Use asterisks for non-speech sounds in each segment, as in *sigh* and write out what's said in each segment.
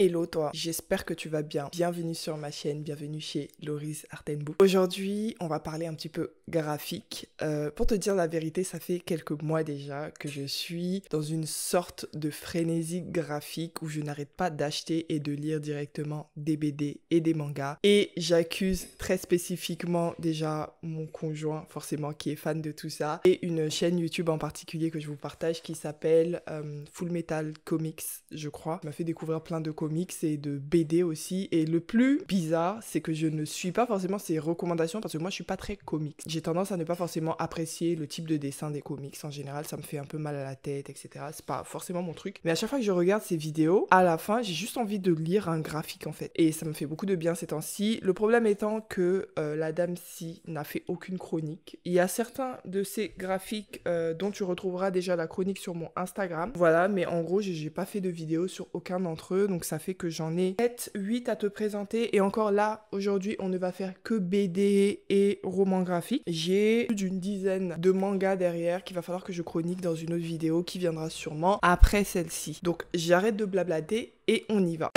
Hello toi, j'espère que tu vas bien. Bienvenue sur ma chaîne, bienvenue chez Loris Artenbou. Aujourd'hui, on va parler un petit peu graphique. Euh, pour te dire la vérité, ça fait quelques mois déjà que je suis dans une sorte de frénésie graphique où je n'arrête pas d'acheter et de lire directement des BD et des mangas. Et j'accuse très spécifiquement déjà mon conjoint, forcément, qui est fan de tout ça, et une chaîne YouTube en particulier que je vous partage qui s'appelle euh, Full Metal Comics, je crois. m'a fait découvrir plein de comics comics et de BD aussi. Et le plus bizarre, c'est que je ne suis pas forcément ces recommandations parce que moi, je suis pas très comics. J'ai tendance à ne pas forcément apprécier le type de dessin des comics. En général, ça me fait un peu mal à la tête, etc. C'est pas forcément mon truc. Mais à chaque fois que je regarde ces vidéos, à la fin, j'ai juste envie de lire un graphique en fait. Et ça me fait beaucoup de bien ces temps-ci. Le problème étant que euh, la dame si n'a fait aucune chronique. Il y a certains de ces graphiques euh, dont tu retrouveras déjà la chronique sur mon Instagram. Voilà, mais en gros, j'ai pas fait de vidéo sur aucun d'entre eux, donc ça fait que j'en ai 7, 8 à te présenter. Et encore là, aujourd'hui, on ne va faire que BD et romans graphique J'ai plus d'une dizaine de mangas derrière qu'il va falloir que je chronique dans une autre vidéo qui viendra sûrement après celle-ci. Donc j'arrête de blablater et on y va.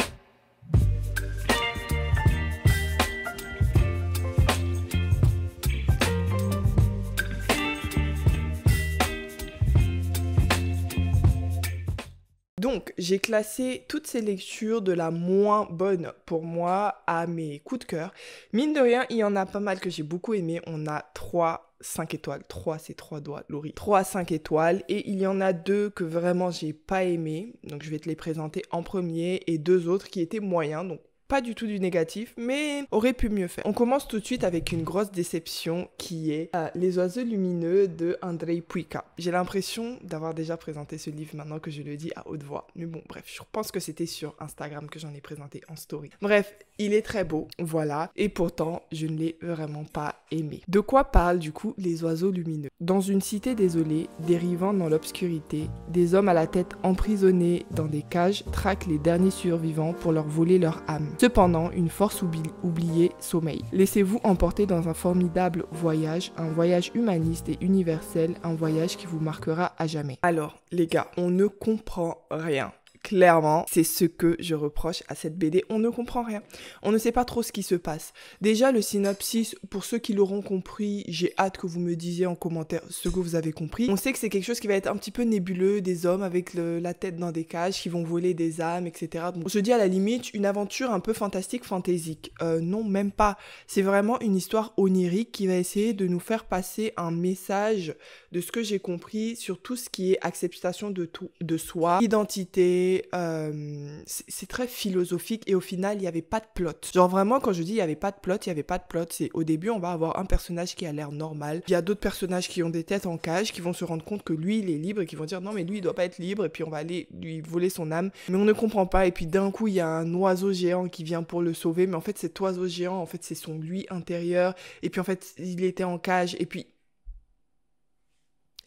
Donc, j'ai classé toutes ces lectures de la moins bonne pour moi à mes coups de cœur. Mine de rien, il y en a pas mal que j'ai beaucoup aimé. On a 3 5 étoiles. 3, c'est 3 doigts, Laurie. 3 5 étoiles. Et il y en a deux que vraiment j'ai pas aimé. Donc je vais te les présenter en premier. Et deux autres qui étaient moyens. Donc pas du tout du négatif, mais aurait pu mieux faire. On commence tout de suite avec une grosse déception qui est euh, Les oiseaux lumineux de Andrei Puika. J'ai l'impression d'avoir déjà présenté ce livre maintenant que je le dis à haute voix. Mais bon, bref, je pense que c'était sur Instagram que j'en ai présenté en story. Bref, il est très beau, voilà, et pourtant je ne l'ai vraiment pas aimé. De quoi parle du coup les oiseaux lumineux Dans une cité désolée, dérivant dans l'obscurité, des hommes à la tête emprisonnés dans des cages traquent les derniers survivants pour leur voler leur âme. Cependant, une force oubliée sommeille. Laissez-vous emporter dans un formidable voyage, un voyage humaniste et universel, un voyage qui vous marquera à jamais. Alors, les gars, on ne comprend rien Clairement, c'est ce que je reproche à cette BD. On ne comprend rien. On ne sait pas trop ce qui se passe. Déjà, le synopsis, pour ceux qui l'auront compris, j'ai hâte que vous me disiez en commentaire ce que vous avez compris. On sait que c'est quelque chose qui va être un petit peu nébuleux, des hommes avec la tête dans des cages qui vont voler des âmes, etc. Donc, je dis à la limite une aventure un peu fantastique, fantaisique. Euh, non, même pas. C'est vraiment une histoire onirique qui va essayer de nous faire passer un message de ce que j'ai compris sur tout ce qui est acceptation de, tout, de soi, identité. Euh, c'est très philosophique et au final, il n'y avait pas de plot. Genre vraiment, quand je dis il n'y avait pas de plot, il n'y avait pas de plot. C'est au début, on va avoir un personnage qui a l'air normal. Il y a d'autres personnages qui ont des têtes en cage, qui vont se rendre compte que lui, il est libre et qui vont dire non, mais lui, il doit pas être libre. Et puis on va aller lui voler son âme. Mais on ne comprend pas. Et puis d'un coup, il y a un oiseau géant qui vient pour le sauver. Mais en fait, cet oiseau géant, en fait, c'est son lui intérieur. Et puis en fait, il était en cage. Et puis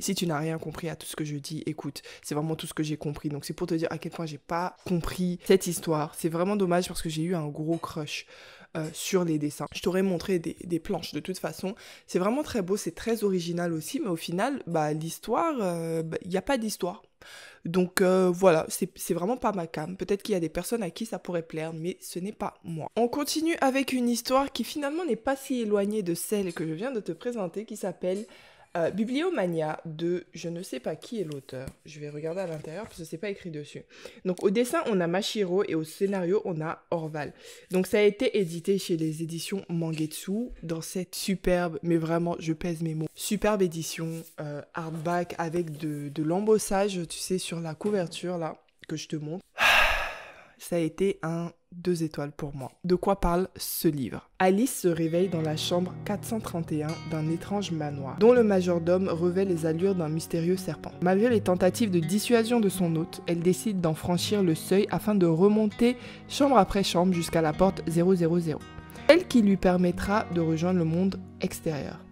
si tu n'as rien compris à tout ce que je dis, écoute, c'est vraiment tout ce que j'ai compris. Donc c'est pour te dire à quel point j'ai pas compris cette histoire. C'est vraiment dommage parce que j'ai eu un gros crush euh, sur les dessins. Je t'aurais montré des, planches de toute façon. C'est vraiment très beau, c'est très original aussi, mais au final, bah l'histoire, il euh, n'y bah, a pas d'histoire. Donc euh, voilà, c'est vraiment pas ma cam. Peut-être qu'il y a des personnes à qui ça pourrait plaire, mais ce n'est pas moi. On continue avec une histoire qui finalement n'est pas si éloignée de celle que je viens de te présenter, qui s'appelle euh, Bibliomania de je ne sais pas qui est l'auteur. Je vais regarder à l'intérieur parce que c'est pas écrit dessus. Donc au dessin on a Machiro et au scénario on a Orval. Donc ça a été édité chez les éditions Mangetsu dans cette superbe, mais vraiment je pèse mes mots, superbe édition euh, hardback avec de, de l'embossage, tu sais, sur la couverture là que je te montre ça a été un deux étoiles pour moi. De quoi parle ce livre Alice se réveille dans la chambre 431 d'un étrange manoir, dont le majordome revêt les allures d'un mystérieux serpent. Malgré les tentatives de dissuasion de son hôte, elle décide d'en franchir le seuil afin de remonter chambre après chambre jusqu'à la porte 000. Elle qui lui permettra de rejoindre le monde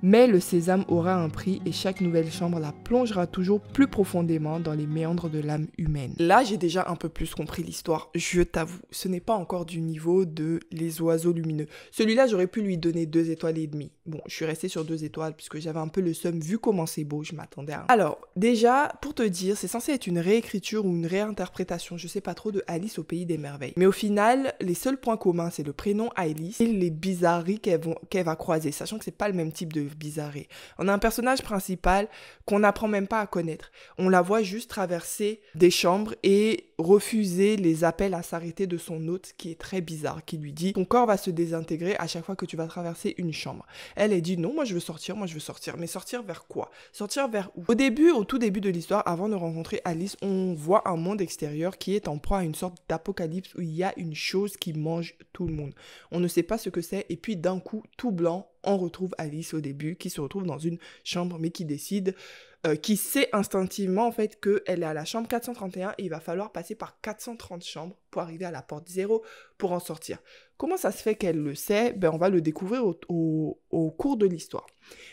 mais le sésame aura un prix et chaque nouvelle chambre la plongera toujours plus profondément dans les méandres de l'âme humaine. Là, j'ai déjà un peu plus compris l'histoire, je t'avoue. Ce n'est pas encore du niveau de Les oiseaux lumineux. Celui-là, j'aurais pu lui donner deux étoiles et demie. Bon, je suis restée sur deux étoiles puisque j'avais un peu le seum vu comment c'est beau, je m'attendais à. Un... Alors, déjà, pour te dire, c'est censé être une réécriture ou une réinterprétation, je sais pas trop, de Alice au pays des merveilles. Mais au final, les seuls points communs, c'est le prénom Alice et les bizarreries qu'elle va croiser, sachant que c'est le même type de bizarrerie. On a un personnage principal qu'on n'apprend même pas à connaître. On la voit juste traverser des chambres et refuser les appels à s'arrêter de son hôte qui est très bizarre, qui lui dit ton corps va se désintégrer à chaque fois que tu vas traverser une chambre. Elle, est dit non, moi je veux sortir, moi je veux sortir. Mais sortir vers quoi Sortir vers où Au début, au tout début de l'histoire, avant de rencontrer Alice, on voit un monde extérieur qui est en proie à une sorte d'apocalypse où il y a une chose qui mange tout le monde. On ne sait pas ce que c'est et puis d'un coup, tout blanc, on retrouve Alice au début qui se retrouve dans une chambre mais qui décide, euh, qui sait instinctivement en fait qu'elle est à la chambre 431 et il va falloir passer par 430 chambres pour arriver à la porte 0 pour en sortir. Comment ça se fait qu'elle le sait ben, On va le découvrir au, cours de l'histoire.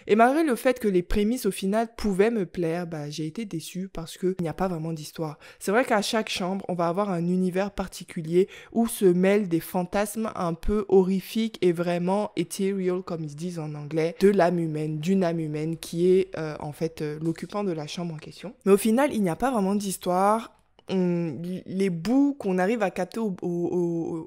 Et malgré le fait que les prémices au final pouvaient me plaire, bah, j'ai été déçue parce qu'il n'y a pas vraiment d'histoire. C'est vrai qu'à chaque chambre, on va avoir un univers particulier où se mêlent des fantasmes un peu horrifiques et vraiment ethereal, comme ils disent en anglais, de l'âme humaine, d'une âme humaine qui est euh, en fait euh, l'occupant de la chambre en question. Mais au final, il n'y a pas vraiment d'histoire les bouts qu'on arrive à capter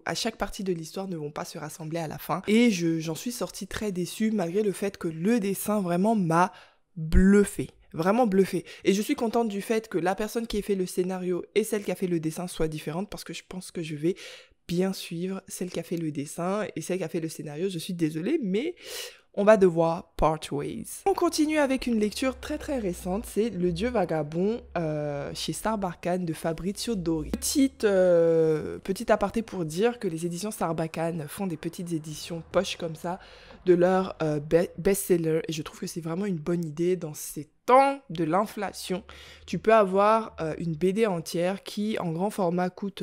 à chaque partie de l'histoire ne vont pas se rassembler à la fin. Et j'en suis sortie très déçue malgré le fait que le dessin vraiment m'a bluffé vraiment bluffé. Et je suis contente du fait que la personne qui a fait le scénario et celle qui a fait le dessin soient différentes parce que je pense que je vais bien suivre celle qui a fait le dessin et celle qui a fait le scénario. Je suis désolée, mais on va devoir part ways. On continue avec une lecture très très récente, c'est Le Dieu vagabond euh, chez Starbarkane de Fabrizio Dori. Petite, euh, petit aparté pour dire que les éditions Starbarkane font des petites éditions poches comme ça de leur euh, best-seller. Et je trouve que c'est vraiment une bonne idée dans ces temps de l'inflation. Tu peux avoir euh, une BD entière qui, en grand format, coûte 22-25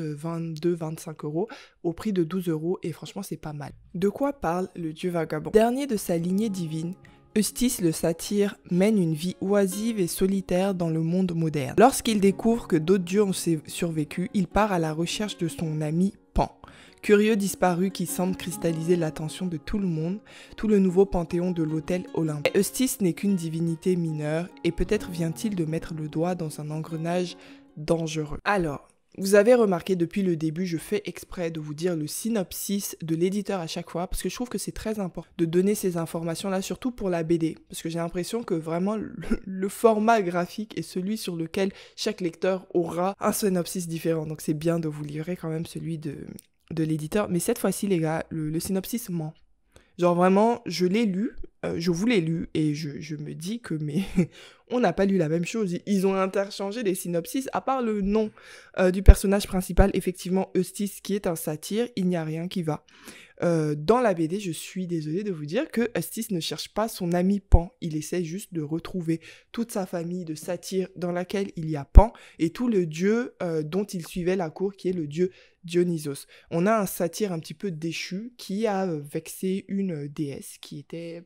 euh, euros au prix de 12 euros. Et franchement, c'est pas mal. De quoi parle le dieu vagabond Dernier de sa lignée divine, Eustice le satyre mène une vie oisive et solitaire dans le monde moderne. Lorsqu'il découvre que d'autres dieux ont survécu, il part à la recherche de son ami Curieux disparu qui semble cristalliser l'attention de tout le monde, tout le nouveau panthéon de l'hôtel Olympe. Eustis n'est qu'une divinité mineure et peut-être vient-il de mettre le doigt dans un engrenage dangereux. Alors, vous avez remarqué depuis le début, je fais exprès de vous dire le synopsis de l'éditeur à chaque fois parce que je trouve que c'est très important de donner ces informations-là, surtout pour la BD, parce que j'ai l'impression que vraiment le, format graphique est celui sur lequel chaque lecteur aura un synopsis différent. Donc c'est bien de vous livrer quand même celui de, de l'éditeur. Mais cette fois-ci, les gars, le, le synopsis ment. Genre vraiment, je l'ai lu, euh, je vous l'ai lu et je, me dis que mais *laughs* on n'a pas lu la même chose. Ils ont interchangé les synopsis, à part le nom euh, du personnage principal, effectivement Eustis qui est un satire, il n'y a rien qui va. Euh, dans la BD, je suis désolée de vous dire que Eustis ne cherche pas son ami Pan, il essaie juste de retrouver toute sa famille de satyres dans laquelle il y a Pan et tout le dieu dont il suivait la cour, qui est le dieu Dionysos. On a un satyre un petit peu déchu qui a vexé une déesse qui était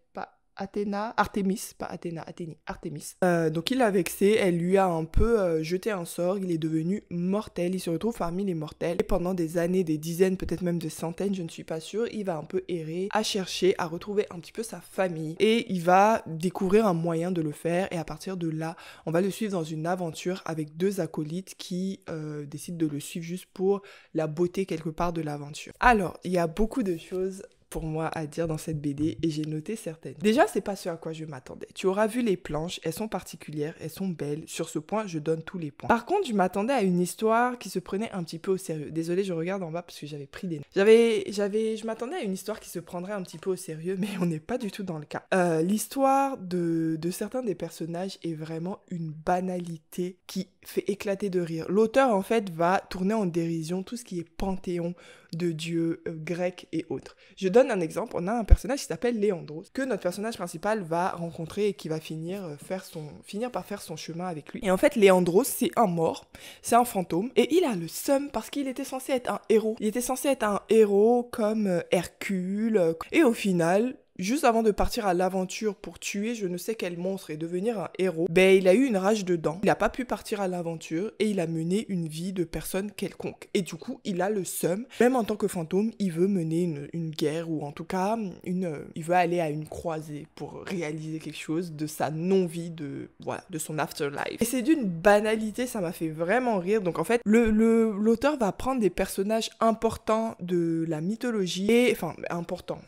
Athéna, Artemis, pas Athéna, Athénie, Artemis. Euh, donc il l'a vexé, elle lui a un peu euh, jeté un sort, il est devenu mortel, il se retrouve parmi les mortels. Et pendant des années, des dizaines, peut-être même des centaines, je ne suis pas sûre, il va un peu errer, à chercher, à retrouver un petit peu sa famille. Et il va découvrir un moyen de le faire. Et à partir de là, on va le suivre dans une aventure avec deux acolytes qui euh, décident de le suivre juste pour la beauté quelque part de l'aventure. Alors, il y a beaucoup de choses pour moi à dire dans cette BD et j'ai noté certaines. Déjà, c'est pas ce à quoi je m'attendais. Tu auras vu les planches, elles sont particulières, elles sont belles. Sur ce point, je donne tous les points. Par contre, je m'attendais à une histoire qui se prenait un petit peu au sérieux. Désolé je regarde en bas parce que j'avais pris des notes. J'avais, j'avais, je m'attendais à une histoire qui se prendrait un petit peu au sérieux, mais on n'est pas du tout dans le cas. Euh, l'histoire de, de certains des personnages est vraiment une banalité qui fait éclater de rire. L'auteur, en fait, va tourner en dérision tout ce qui est panthéon, de dieux grec euh, grecs et autres. Je donne un exemple, on a un personnage qui s'appelle Léandros, que notre personnage principal va rencontrer et qui va finir, euh, faire son, finir par faire son chemin avec lui. Et en fait, Léandros, c'est un mort, c'est un fantôme, et il a le seum parce qu'il était censé être un héros. Il était censé être un héros comme euh, Hercule, et au final, Juste avant de partir à l'aventure pour tuer je ne sais quel monstre et devenir un héros, ben il a eu une rage dedans, il n'a pas pu partir à l'aventure et il a mené une vie de personne quelconque. Et du coup, il a le seum. Même en tant que fantôme, il veut mener une, guerre ou en tout cas, une, euh, il veut aller à une croisée pour réaliser quelque chose de sa non-vie, de, de son afterlife. Et c'est d'une banalité, ça m'a fait vraiment rire. Donc en fait, le, l'auteur va prendre des personnages importants de la mythologie et, enfin, importants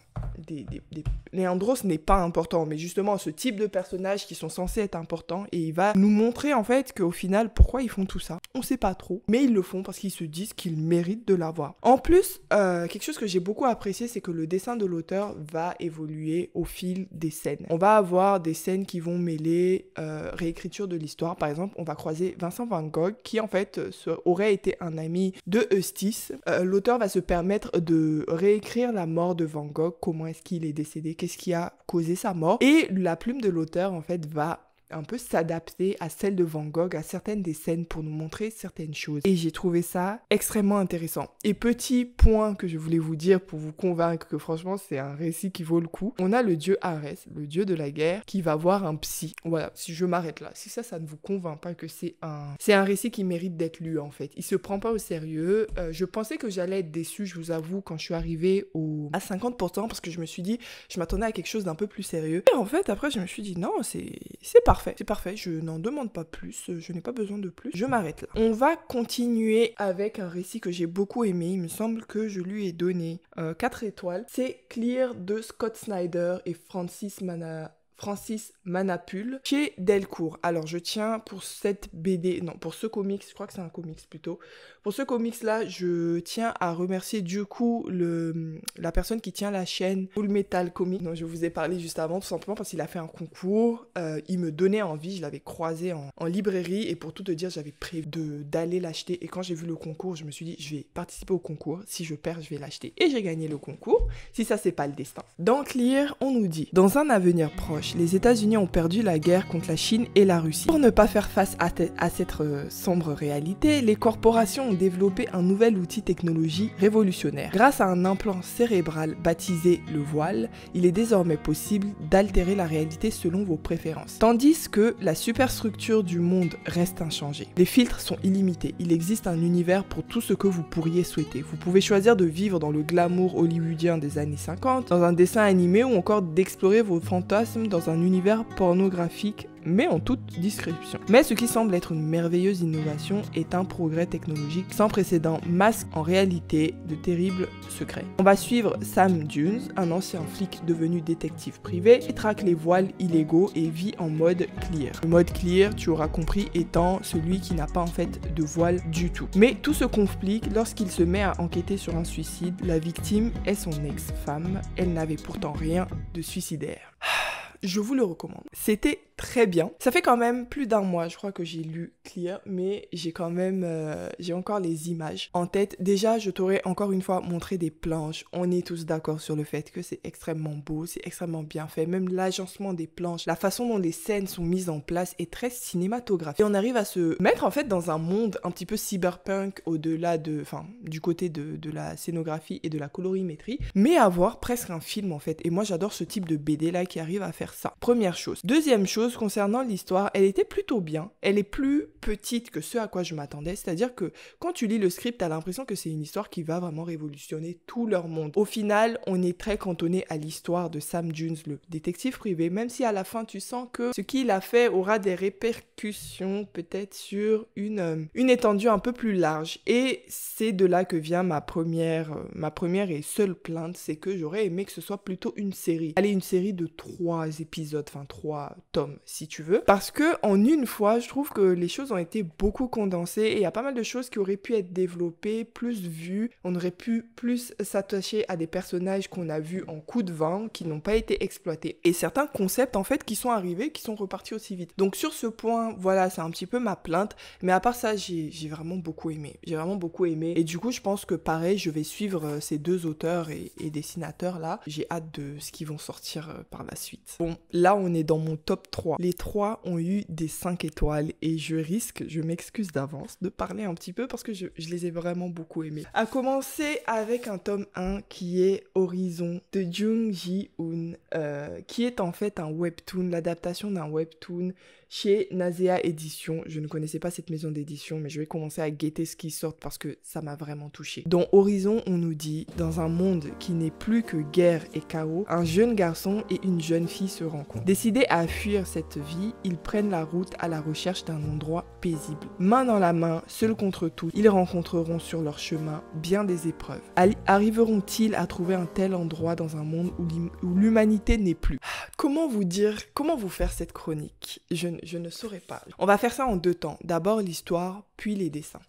des, des, Léandros n'est pas important, mais justement ce type de personnages qui sont censés être importants, et il va nous montrer en fait qu'au final, pourquoi ils font tout ça, on sait pas trop, mais ils le font parce qu'ils se disent qu'ils méritent de l'avoir. En plus, euh, quelque chose que j'ai beaucoup apprécié, c'est que le dessin de l'auteur va évoluer au fil des scènes. On va avoir des scènes qui vont mêler euh, réécriture de l'histoire, par exemple, on va croiser Vincent Van Gogh, qui en fait euh, aurait été un ami de Eustis. l'auteur va se permettre de réécrire la mort de Van Gogh comment est-ce qu'il est décédé, qu'est-ce qui a causé sa mort. Et la plume de l'auteur, en fait, va un peu s'adapter à celle de Van Gogh, à certaines des scènes pour nous montrer certaines choses. Et j'ai trouvé ça extrêmement intéressant. Et petit point que je voulais vous dire pour vous convaincre que franchement c'est un récit qui vaut le coup. On a le dieu Ares, le dieu de la guerre, qui va voir un psy. Voilà, si je m'arrête là, si ça, ça ne vous convainc pas que c'est un, c'est un récit qui mérite d'être lu en fait. Il se prend pas au sérieux. Euh, je pensais que j'allais être déçue, je vous avoue, quand je suis arrivée au à 50% parce que je me suis dit, je m'attendais à quelque chose d'un peu plus sérieux. Et en fait, après, je me suis dit non, c'est, c'est c'est parfait, je n'en demande pas plus, je n'ai pas besoin de plus, je m'arrête là. On va continuer avec un récit que j'ai beaucoup aimé, il me semble que je lui ai donné 4 euh, étoiles. C'est Clear de Scott Snyder et Francis Mana Francis Manapul, chez Delcourt. Alors je tiens pour cette BD, non pour ce comics, je crois que c'est un comics plutôt. Pour ce comics là, je tiens à remercier du coup le, la personne qui tient la chaîne Full Metal Comics dont je vous ai parlé juste avant, tout simplement parce qu'il a fait un concours. Euh, il me donnait envie, je l'avais croisé en, librairie et pour tout te dire, j'avais prévu d'aller l'acheter. Et quand j'ai vu le concours, je me suis dit, je vais participer au concours. Si je perds, je vais l'acheter. Et j'ai gagné le concours. Si ça c'est pas le destin. Dans Clear, on nous dit, dans un avenir proche, les États-Unis ont perdu la guerre contre la Chine et la Russie. Pour ne pas faire face à, cette euh, sombre réalité, les corporations ont développé un nouvel outil technologie révolutionnaire. Grâce à un implant cérébral baptisé le voile, il est désormais possible d'altérer la réalité selon vos préférences, tandis que la superstructure du monde reste inchangée. Les filtres sont illimités, il existe un univers pour tout ce que vous pourriez souhaiter. Vous pouvez choisir de vivre dans le glamour hollywoodien des années 50, dans un dessin animé ou encore d'explorer vos fantasmes dans dans un univers pornographique mais en toute description. Mais ce qui semble être une merveilleuse innovation est un progrès technologique sans précédent, masque en réalité de terribles secrets. On va suivre Sam Dunes, un ancien flic devenu détective privé, qui traque les voiles illégaux et vit en mode clear. Le mode clear, tu auras compris, étant celui qui n'a pas en fait de voile du tout. Mais tout se complique lorsqu'il se met à enquêter sur un suicide. La victime est son ex-femme, elle n'avait pourtant rien de suicidaire. *sighs* je vous le recommande. C'était très bien. Ça fait quand même plus d'un mois, je crois que j'ai lu Clear, mais j'ai quand même, euh, j'ai encore les images en tête. Déjà, je t'aurais encore une fois montré des planches. On est tous d'accord sur le fait que c'est extrêmement beau, c'est extrêmement bien fait. Même l'agencement des planches, la façon dont les scènes sont mises en place est très cinématographique. Et on arrive à se mettre en fait dans un monde un petit peu cyberpunk au-delà de, enfin, du côté de, de la scénographie et de la colorimétrie, mais avoir presque un film en fait. Et moi, j'adore ce type de BD là qui arrive à faire ça. Première chose. Deuxième chose concernant l'histoire, elle était plutôt bien. Elle est plus petite que ce à quoi je m'attendais, c'est-à-dire que quand tu lis le script, t'as l'impression que c'est une histoire qui va vraiment révolutionner tout leur monde. Au final, on est très cantonné à l'histoire de Sam Jones, le détective privé, même si à la fin tu sens que ce qu'il a fait aura des répercussions peut-être sur une, euh, une étendue un peu plus large. Et c'est de là que vient ma première, euh, ma première et seule plainte, c'est que j'aurais aimé que ce soit plutôt une série. Allez, une série de trois Épisode épisodes, enfin tomes si tu veux. Parce que en une fois, je trouve que les choses ont été beaucoup condensées et il y a pas mal de choses qui auraient pu être développées, plus vues. On aurait pu plus s'attacher à des personnages qu'on a vus en coup de vent, qui n'ont pas été exploités. Et certains concepts en fait qui sont arrivés, qui sont repartis aussi vite. Donc sur ce point, voilà, c'est un petit peu ma plainte. Mais à part ça, j'ai vraiment beaucoup aimé. J'ai vraiment beaucoup aimé. Et du coup, je pense que pareil, je vais suivre euh, ces deux auteurs et, et dessinateurs là. J'ai hâte de ce qu'ils vont sortir euh, par la suite là, on est dans mon top 3. Les trois ont eu des 5 étoiles et je risque, je m'excuse d'avance, de parler un petit peu parce que je, les ai vraiment beaucoup aimés. À commencer avec un tome 1 qui est Horizon de Jung Ji-hoon, euh, qui est en fait un webtoon, l'adaptation d'un webtoon chez Nasea Édition. Je ne connaissais pas cette maison d'édition, mais je vais commencer à guetter ce qui sort parce que ça m'a vraiment touché. Dans Horizon, on nous dit dans un monde qui n'est plus que guerre et chaos, un jeune garçon et une jeune fille se rencontrent. Décidés à fuir cette vie, ils prennent la route à la recherche d'un endroit paisible. Main dans la main, seuls contre tout, ils rencontreront sur leur chemin bien des épreuves. Arriveront-ils à trouver un tel endroit dans un monde où l'humanité n'est plus ah, Comment vous dire, comment vous faire cette chronique Je je ne saurais pas. On va faire ça en deux temps. D'abord l'histoire, puis les dessins.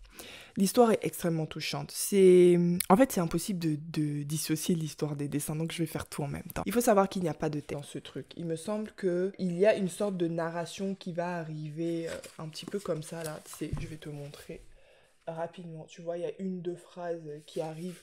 L'histoire est extrêmement touchante. C'est, en fait, c'est impossible de, dissocier l'histoire des dessins, donc je vais faire tout en même temps. Il faut savoir qu'il n'y a pas de thème dans ce truc. Il me semble que il y a une sorte de narration qui va arriver euh, un petit peu comme ça là. C'est, je vais te montrer rapidement. Tu vois, il y a une deux phrases qui arrivent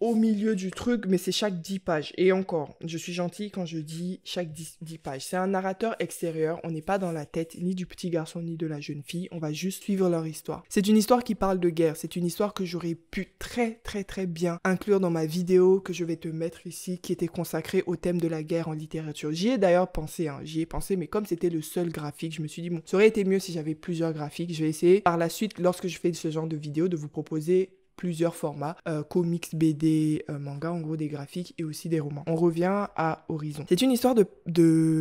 au milieu du truc, mais c'est chaque 10 pages. Et encore, je suis gentille quand je dis chaque 10, pages. C'est un narrateur extérieur, on n'est pas dans la tête ni du petit garçon ni de la jeune fille, on va juste suivre leur histoire. C'est une histoire qui parle de guerre, c'est une histoire que j'aurais pu très très très bien inclure dans ma vidéo que je vais te mettre ici, qui était consacrée au thème de la guerre en littérature. J'y ai d'ailleurs pensé, hein, j'y ai pensé, mais comme c'était le seul graphique, je me suis dit, bon, ça aurait été mieux si j'avais plusieurs graphiques. Je vais essayer par la suite, lorsque je fais ce genre de vidéo, de vous proposer plusieurs formats, euh, comics, BD, euh, manga, en gros des graphiques et aussi des romans. On revient à Horizon. C'est une histoire de,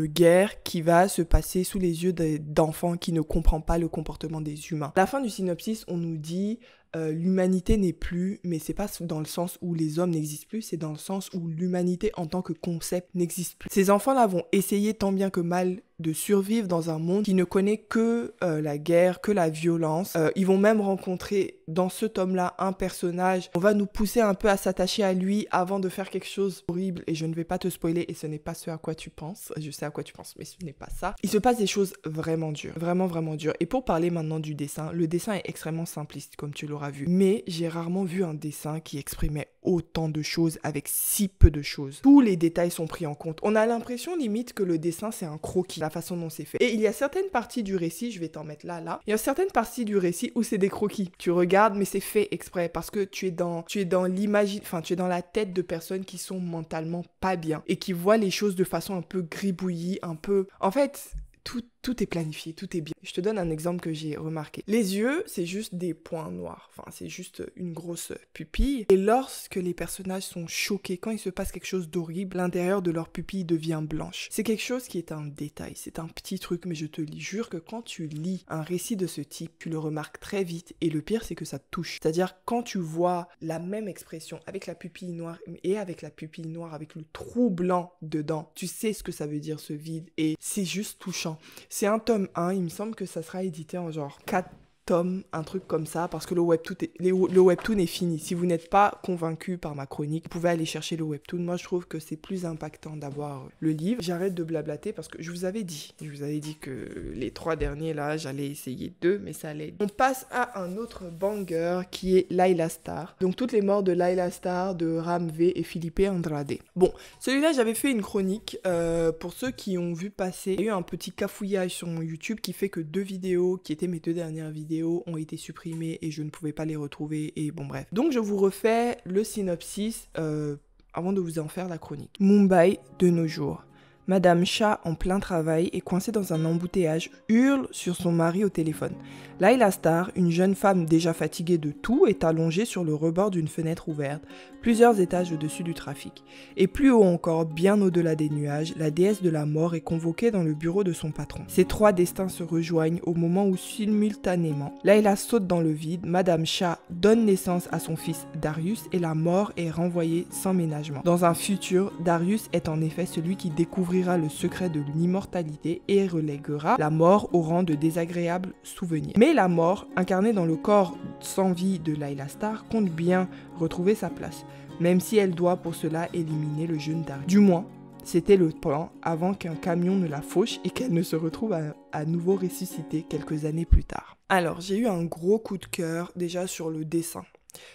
guerre qui va se passer sous les yeux d'enfants qui ne comprennent pas le comportement des humains. À la fin du synopsis, on nous dit euh, l'humanité n'est plus, mais c'est pas dans le sens où les hommes n'existent plus, c'est dans le sens où l'humanité en tant que concept n'existe plus. Ces enfants-là vont essayer tant bien que mal de survivre dans un monde qui ne connaît que euh, la guerre, que la violence. Euh, ils vont même rencontrer dans ce tome-là un personnage. On va nous pousser un peu à s'attacher à lui avant de faire quelque chose d'horrible. Et je ne vais pas te spoiler et ce n'est pas ce à quoi tu penses. Je sais à quoi tu penses, mais ce n'est pas ça. Il se passe des choses vraiment dures, vraiment vraiment dures. Et pour parler maintenant du dessin, le dessin est extrêmement simpliste comme tu l'auras vu. Mais j'ai rarement vu un dessin qui exprimait autant de choses avec si peu de choses. Tous les détails sont pris en compte. On a l'impression limite que le dessin c'est un croquis la façon dont c'est fait. Et il y a certaines parties du récit, je vais t'en mettre là, là, il y a certaines parties du récit où c'est des croquis. Tu regardes, mais c'est fait exprès parce que tu es dans, tu es dans l'imagine, enfin, tu es dans la tête de personnes qui sont mentalement pas bien et qui voient les choses de façon un peu gribouillie, un peu. En fait, tout tout est planifié, tout est bien. Je te donne un exemple que j'ai remarqué. Les yeux, c'est juste des points noirs, enfin c'est juste une grosse pupille. Et lorsque les personnages sont choqués, quand il se passe quelque chose d'horrible, l'intérieur de leur pupille devient blanche. C'est quelque chose qui est un détail, c'est un petit truc, mais je te jure que quand tu lis un récit de ce type, tu le remarques très vite. Et le pire, c'est que ça touche. C'est-à-dire quand tu vois la même expression avec la pupille noire et avec la pupille noire, avec le trou blanc dedans, tu sais ce que ça veut dire ce vide. Et c'est juste touchant c'est un tome 1, il me semble que ça sera édité en genre 4 Tom, un truc comme ça, parce que le webtoon est, fini. Si vous n'êtes pas convaincu par ma chronique, vous pouvez aller chercher le webtoon. Moi, je trouve que c'est plus impactant d'avoir le livre. J'arrête de blablater parce que je vous avais dit, je vous avais dit que les trois derniers là, j'allais essayer deux, mais ça allait. On passe à un autre banger qui est Laila Star. Donc toutes les morts de Laila Star, de Ram V et Philippe Andrade. Bon, celui-là, j'avais fait une chronique euh, pour ceux qui ont vu passer. Il y a eu un petit cafouillage sur mon YouTube qui fait que deux vidéos, qui étaient mes deux dernières vidéos ont été supprimés et je ne pouvais pas les retrouver et bon bref. Donc je vous refais le synopsis euh, avant de vous en faire la chronique. Mumbai de nos jours. Madame Chat, en plein travail, et coincée dans un embouteillage, hurle sur son mari au téléphone. Laila Star, une jeune femme déjà fatiguée de tout, est allongée sur le rebord d'une fenêtre ouverte, plusieurs étages au-dessus du trafic. Et plus haut encore, bien au-delà des nuages, la déesse de la mort est convoquée dans le bureau de son patron. Ces trois destins se rejoignent au moment où simultanément, Laila saute dans le vide, Madame Chat donne naissance à son fils Darius et la mort est renvoyée sans ménagement. Dans un futur, Darius est en effet celui qui découvre le secret de l'immortalité et relèguera la mort au rang de désagréable souvenir. Mais la mort, incarnée dans le corps sans vie de Laila Star, compte bien retrouver sa place, même si elle doit pour cela éliminer le jeune Darius. Du moins, c'était le plan avant qu'un camion ne la fauche et qu'elle ne se retrouve à, à, nouveau ressuscitée quelques années plus tard. Alors, j'ai eu un gros coup de cœur déjà sur le dessin.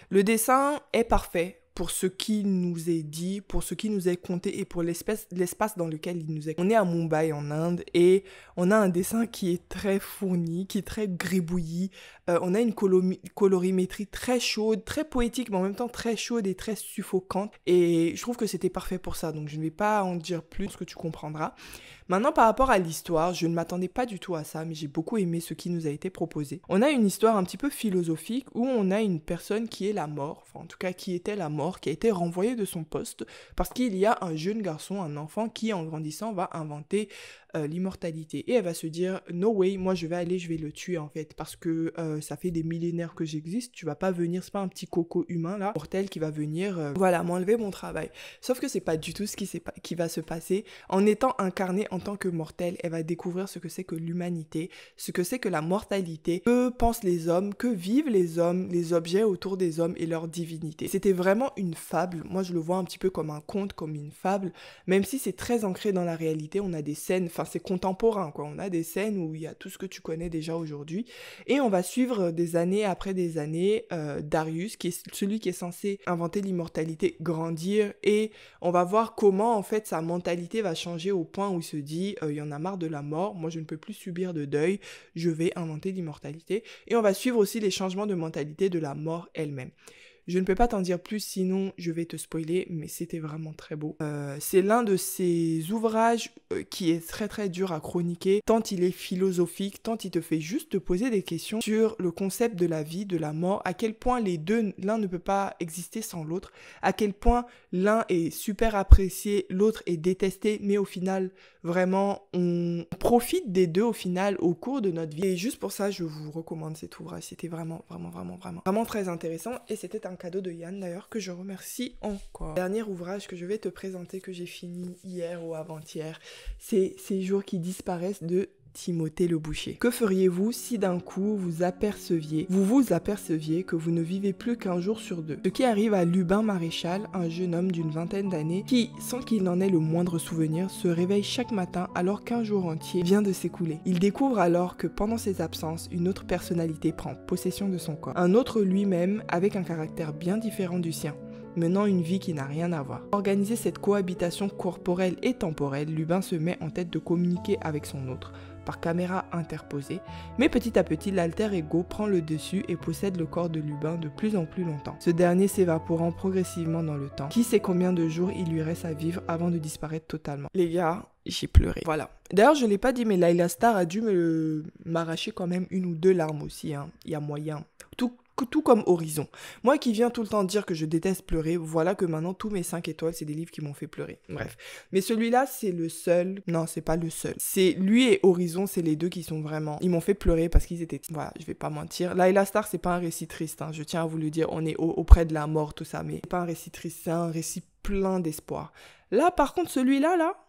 Le dessin est parfait, pour ce qui nous est dit, pour ce qui nous est compté et pour l'espace dans lequel il nous est. On est à Mumbai en Inde et on a un dessin qui est très fourni, qui est très gribouillis. Euh, on a une colorimétrie très chaude, très poétique, mais en même temps très chaude et très suffocante. Et je trouve que c'était parfait pour ça. Donc je ne vais pas en dire plus, ce que tu comprendras. Maintenant, par rapport à l'histoire, je ne m'attendais pas du tout à ça, mais j'ai beaucoup aimé ce qui nous a été proposé. On a une histoire un petit peu philosophique où on a une personne qui est la mort, enfin en tout cas qui était la mort, qui a été renvoyée de son poste parce qu'il y a un jeune garçon, un enfant qui en grandissant va inventer euh, l'immortalité. Et elle va se dire, no way, moi je vais aller, je vais le tuer en fait, parce que euh, ça fait des millénaires que j'existe, tu vas pas venir, c'est pas un petit coco humain là, mortel qui va venir, euh, voilà, m'enlever mon travail. Sauf que c'est pas du tout ce qui, qui va se passer. En étant incarnée en tant que mortelle, elle va découvrir ce que c'est que l'humanité, ce que c'est que la mortalité, que pensent les hommes, que vivent les hommes, les objets autour des hommes et leur divinité. C'était vraiment une fable, moi je le vois un petit peu comme un conte, comme une fable, même si c'est très ancré dans la réalité, on a des scènes, c'est contemporain quoi. On a des scènes où il y a tout ce que tu connais déjà aujourd'hui et on va suivre euh, des années après des années euh, Darius qui est celui qui est censé inventer l'immortalité grandir et on va voir comment en fait sa mentalité va changer au point où il se dit euh, il y en a marre de la mort, moi je ne peux plus subir de deuil, je vais inventer l'immortalité et on va suivre aussi les changements de mentalité de la mort elle-même. Je ne peux pas t'en dire plus, sinon je vais te spoiler, mais c'était vraiment très beau. Euh, c'est l'un de ces ouvrages euh, qui est très très dur à chroniquer, tant il est philosophique, tant il te fait juste te poser des questions sur le concept de la vie, de la mort, à quel point les deux, l'un ne peut pas exister sans l'autre, à quel point l'un est super apprécié, l'autre est détesté, mais au final, vraiment, on profite des deux au final au cours de notre vie. Et juste pour ça, je vous recommande cet ouvrage. C'était vraiment, vraiment, vraiment, vraiment, vraiment très intéressant et c'était un un cadeau de Yann d'ailleurs que je remercie encore. Dernier ouvrage que je vais te présenter que j'ai fini hier ou avant-hier, c'est Ces jours qui disparaissent de Timothée le boucher. Que feriez-vous si d'un coup vous aperceviez, vous vous aperceviez que vous ne vivez plus qu'un jour sur deux Ce qui arrive à Lubin Maréchal, un jeune homme d'une vingtaine d'années qui, sans qu'il n'en ait le moindre souvenir, se réveille chaque matin alors qu'un jour entier vient de s'écouler. Il découvre alors que pendant ses absences, une autre personnalité prend possession de son corps. Un autre lui-même avec un caractère bien différent du sien menant une vie qui n'a rien à voir. organiser cette cohabitation corporelle et temporelle, Lubin se met en tête de communiquer avec son autre, par caméra interposée, mais petit à petit l'alter ego prend le dessus et possède le corps de Lubin de plus en plus longtemps, ce dernier s'évaporant progressivement dans le temps. Qui sait combien de jours il lui reste à vivre avant de disparaître totalement Les gars, j'ai pleuré. Voilà. D'ailleurs, je ne l'ai pas dit, mais Laila Star a dû me m'arracher quand même une ou deux larmes aussi. Hein. Il y a moyen. Tout tout comme Horizon. Moi qui viens tout le temps dire que je déteste pleurer, voilà que maintenant tous mes 5 étoiles, c'est des livres qui m'ont fait pleurer. Bref. Mais celui-là, c'est le seul. Non, c'est pas le seul. C'est lui et Horizon, c'est les deux qui sont vraiment. Ils m'ont fait pleurer parce qu'ils étaient. Voilà, je vais pas mentir. Laila Star, c'est pas un récit triste. Hein. Je tiens à vous le dire. On est auprès de la mort, tout ça. Mais c'est pas un récit triste. C'est un récit plein d'espoir. Là, par contre, celui-là, là,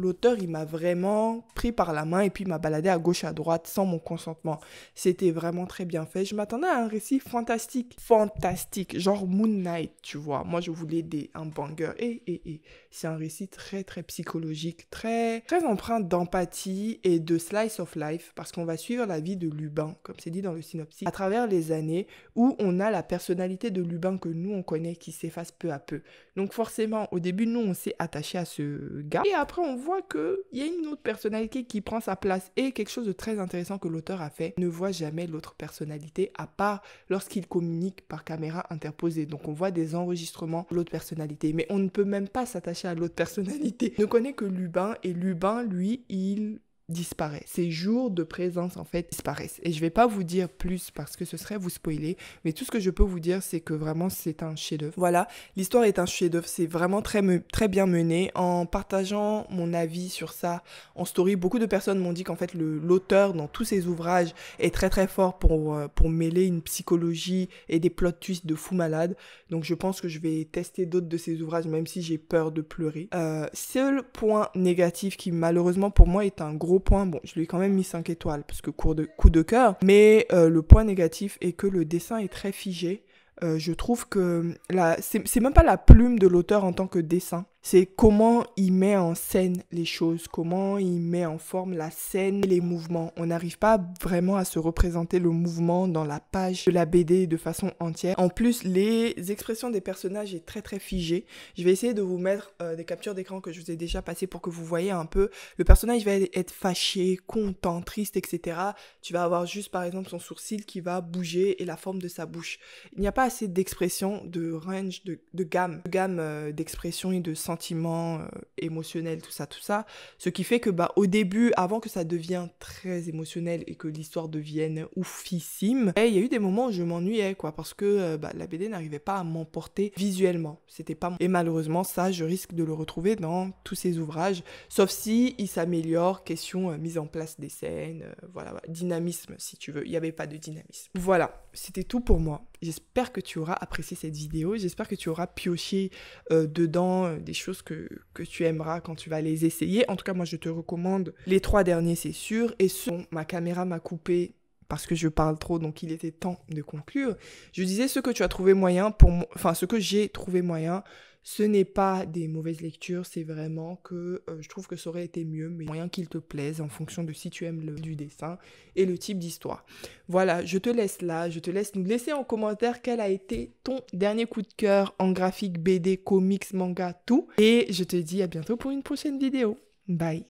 L'auteur, il m'a vraiment pris par la main et puis m'a baladé à gauche à droite sans mon consentement. C'était vraiment très bien fait. Je m'attendais à un récit fantastique, fantastique, genre Moon Knight, tu vois. Moi, je voulais des un banger. Et et et, c'est un récit très très psychologique, très très empreint d'empathie et de slice of life parce qu'on va suivre la vie de Lubin, comme c'est dit dans le synopsis, à travers les années où on a la personnalité de Lubin que nous on connaît qui s'efface peu à peu. Donc forcément, au début, nous on s'est attaché à ce gars et à après, on voit qu'il y a une autre personnalité qui prend sa place. Et quelque chose de très intéressant que l'auteur a fait, ne voit jamais l'autre personnalité, à part lorsqu'il communique par caméra interposée. Donc on voit des enregistrements de l'autre personnalité. Mais on ne peut même pas s'attacher à l'autre personnalité. *laughs* ne connaît que Lubin, et Lubin, lui, il disparaît. Ces jours de présence, en fait, disparaissent. Et je vais pas vous dire plus parce que ce serait vous spoiler, mais tout ce que je peux vous dire, c'est que vraiment, c'est un chef-d'œuvre. Voilà, l'histoire est un chef-d'œuvre. C'est vraiment très, très bien mené. En partageant mon avis sur ça en story, beaucoup de personnes m'ont dit qu'en fait, l'auteur, dans tous ses ouvrages, est très, très fort pour, euh, pour mêler une psychologie et des plot twists de fou malade. Donc, je pense que je vais tester d'autres de ses ouvrages, même si j'ai peur de pleurer. Euh, seul point négatif qui, malheureusement, pour moi, est un gros point, bon, je lui ai quand même mis 5 étoiles parce que de, coup de cœur, mais euh, le point négatif est que le dessin est très figé. Euh, je trouve que c'est, même pas la plume de l'auteur en tant que dessin c'est comment il met en scène les choses, comment il met en forme la scène les mouvements. On n'arrive pas vraiment à se représenter le mouvement dans la page de la BD de façon entière. En plus, les expressions des personnages est très très figée. Je vais essayer de vous mettre euh, des captures d'écran que je vous ai déjà passées pour que vous voyez un peu. Le personnage va être fâché, content, triste, etc. Tu vas avoir juste par exemple son sourcil qui va bouger et la forme de sa bouche. Il n'y a pas assez d'expression, de range, de, gamme, de gamme euh, d'expression et de sens émotionnel, euh, émotionnel tout ça, tout ça. Ce qui fait que bah, au début, avant que ça devienne très émotionnel et que l'histoire devienne oufissime, eh, il y a eu des moments où je m'ennuyais, quoi, parce que euh, bah, la BD n'arrivait pas à m'emporter visuellement. C'était pas... Et malheureusement, ça, je risque de le retrouver dans tous ces ouvrages, sauf si il s'améliore, question euh, mise en place des scènes, voilà, voilà, dynamisme, si tu veux. Il n'y avait pas de dynamisme. Voilà, c'était tout pour moi. J'espère que tu auras apprécié cette vidéo, j'espère que tu auras pioché dedans des choses que, tu aimeras quand tu vas les essayer. En tout cas, moi, je te recommande les trois derniers, c'est sûr. Et ce, ma caméra m'a coupé parce que je parle trop, donc il était temps de conclure. Je disais ce que tu as trouvé moyen pour, enfin, ce que j'ai trouvé moyen ce n'est pas des mauvaises lectures, c'est vraiment que euh, je trouve que ça aurait été mieux, mais moyen qu'il te plaise en fonction de si tu aimes le du dessin et le type d'histoire. Voilà, je te laisse là, je te laisse nous laisser en commentaire quel a été ton dernier coup de cœur en graphique, BD, comics, manga, tout. Et je te dis à bientôt pour une prochaine vidéo. Bye